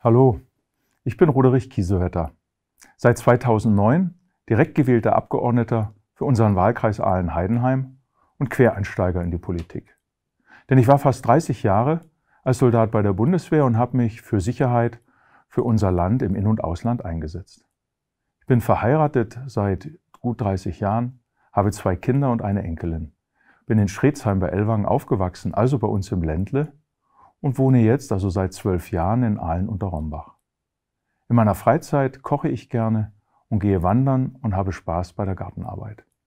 Hallo, ich bin Roderich Kiesewetter. Seit 2009 direkt gewählter Abgeordneter für unseren Wahlkreis Ahlen-Heidenheim und Quereinsteiger in die Politik. Denn ich war fast 30 Jahre als Soldat bei der Bundeswehr und habe mich für Sicherheit für unser Land im In- und Ausland eingesetzt. Ich bin verheiratet seit gut 30 Jahren, habe zwei Kinder und eine Enkelin. Bin in Schredsheim bei Elwang aufgewachsen, also bei uns im Ländle, und wohne jetzt, also seit zwölf Jahren, in Aalen unter Rombach. In meiner Freizeit koche ich gerne und gehe wandern und habe Spaß bei der Gartenarbeit.